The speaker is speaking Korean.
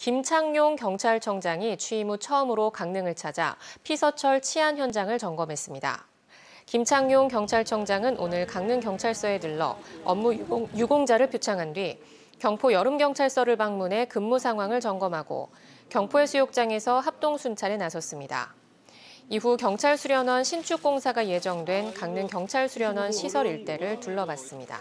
김창용 경찰청장이 취임 후 처음으로 강릉을 찾아 피서철 치안 현장을 점검했습니다. 김창용 경찰청장은 오늘 강릉경찰서에 들러 업무 유공, 자를 표창한 뒤 경포 여름경찰서를 방문해 근무 상황을 점검하고 경포해수욕장에서 합동 순찰에 나섰습니다. 이후 경찰수련원 신축공사가 예정된 강릉경찰수련원 시설 일대를 둘러봤습니다.